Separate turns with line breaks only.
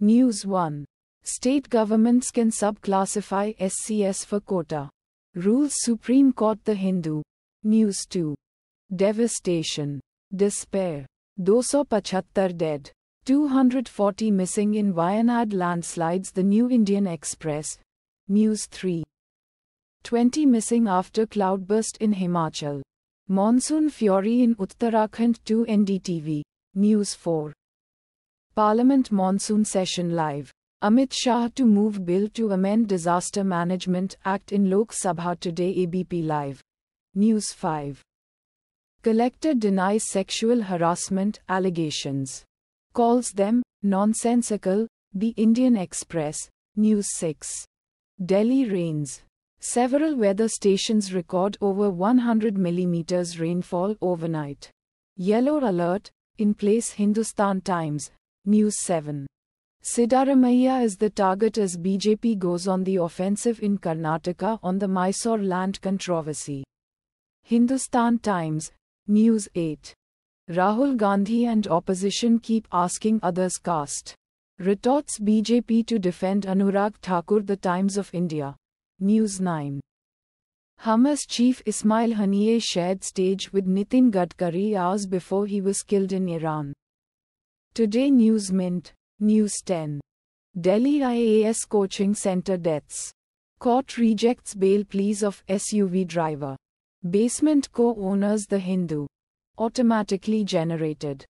News 1. State governments can subclassify SCS for quota. Rules Supreme Court The Hindu. News 2. Devastation. Despair. 275 dead. 240 missing in Wayanad landslides The New Indian Express. News 3. 20 missing after cloudburst in Himachal. Monsoon fury in Uttarakhand 2 NDTV. News 4. Parliament Monsoon Session Live. Amit Shah to move bill to amend Disaster Management Act in Lok Sabha today ABP Live. News 5. Collector denies sexual harassment allegations. Calls them nonsensical, The Indian Express. News 6. Delhi rains. Several weather stations record over 100 mm rainfall overnight. Yellow alert, in place Hindustan Times, News 7. Siddaramaiah is the target as BJP goes on the offensive in Karnataka on the Mysore land controversy. Hindustan Times, News 8. Rahul Gandhi and opposition keep asking others caste. Retorts BJP to defend Anurag Thakur The Times of India. News 9. Hamas chief Ismail Haniyeh shared stage with Nitin Gadkari hours before he was killed in Iran. Today News Mint, News 10. Delhi IAS Coaching Center deaths. Court rejects bail pleas of SUV driver. Basement co owners The Hindu. Automatically generated.